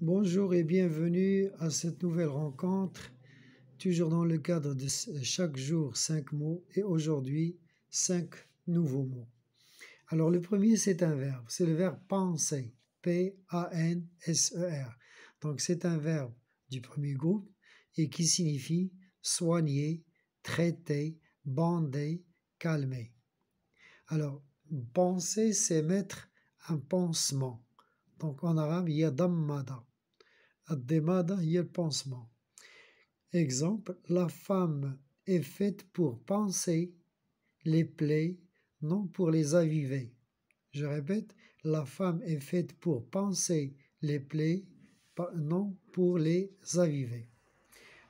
Bonjour et bienvenue à cette nouvelle rencontre, toujours dans le cadre de chaque jour cinq mots et aujourd'hui cinq nouveaux mots. Alors le premier c'est un verbe, c'est le verbe penser, P-A-N-S-E-R. Donc c'est un verbe du premier groupe et qui signifie soigner, traiter, bander, calmer. Alors penser c'est mettre un pansement. Donc en arabe il y a Ademada il y le pansement. Exemple, la femme est faite pour penser les plaies, non pour les aviver. Je répète, la femme est faite pour penser les plaies, non pour les aviver.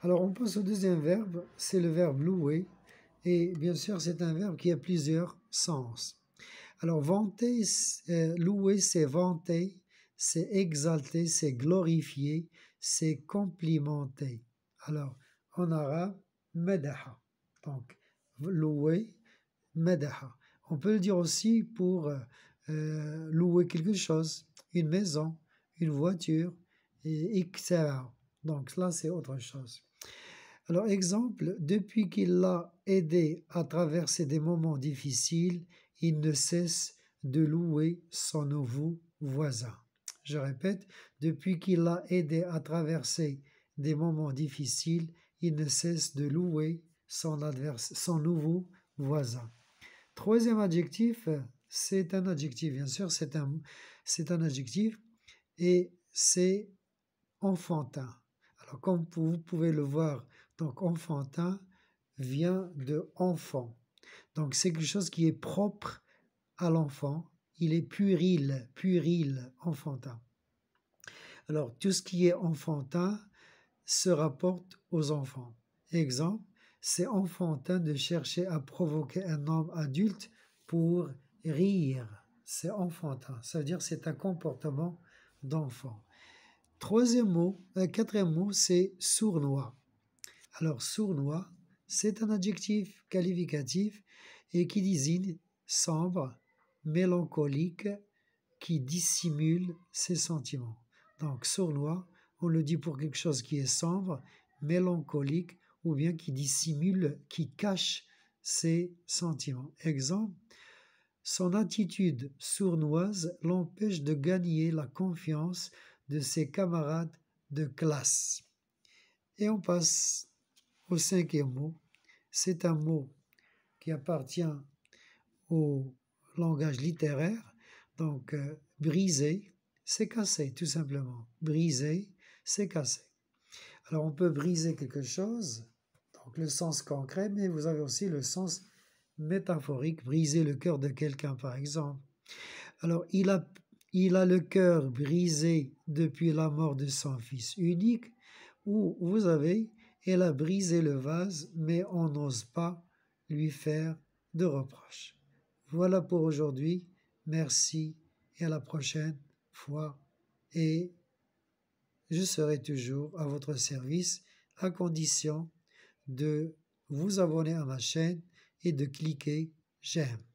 Alors on passe au deuxième verbe, c'est le verbe louer, et bien sûr c'est un verbe qui a plusieurs sens. Alors vanter, euh, louer c'est vanter, c'est exalter, c'est glorifier, c'est complimenter. Alors, en arabe, madaha. Donc, louer, madaha. On peut le dire aussi pour euh, euh, louer quelque chose, une maison, une voiture, etc. Donc, là, c'est autre chose. Alors, exemple, depuis qu'il l'a aidé à traverser des moments difficiles, il ne cesse de louer son nouveau voisin. Je répète, depuis qu'il l'a aidé à traverser des moments difficiles, il ne cesse de louer son, adverse, son nouveau voisin. Troisième adjectif, c'est un adjectif, bien sûr, c'est un, c'est un adjectif, et c'est enfantin. Alors, comme vous pouvez le voir, donc enfantin vient de enfant. Donc, c'est quelque chose qui est propre à l'enfant, il est puéril, puéril, enfantin. Alors tout ce qui est enfantin se rapporte aux enfants. Exemple, c'est enfantin de chercher à provoquer un homme adulte pour rire. C'est enfantin, ça veut dire c'est un comportement d'enfant. Troisième mot, euh, quatrième mot, c'est sournois. Alors sournois, c'est un adjectif qualificatif et qui désigne sombre, mélancolique qui dissimule ses sentiments. Donc sournois, on le dit pour quelque chose qui est sombre, mélancolique, ou bien qui dissimule, qui cache ses sentiments. Exemple, son attitude sournoise l'empêche de gagner la confiance de ses camarades de classe. Et on passe au cinquième mot. C'est un mot qui appartient au langage littéraire. Donc, euh, briser, c'est casser, tout simplement. Briser, c'est casser. Alors, on peut briser quelque chose, donc le sens concret, mais vous avez aussi le sens métaphorique, briser le cœur de quelqu'un, par exemple. Alors, il a, il a le cœur brisé depuis la mort de son fils unique, ou vous avez, elle a brisé le vase, mais on n'ose pas lui faire de reproches. Voilà pour aujourd'hui. Merci et à la prochaine fois. Et je serai toujours à votre service à condition de vous abonner à ma chaîne et de cliquer j'aime.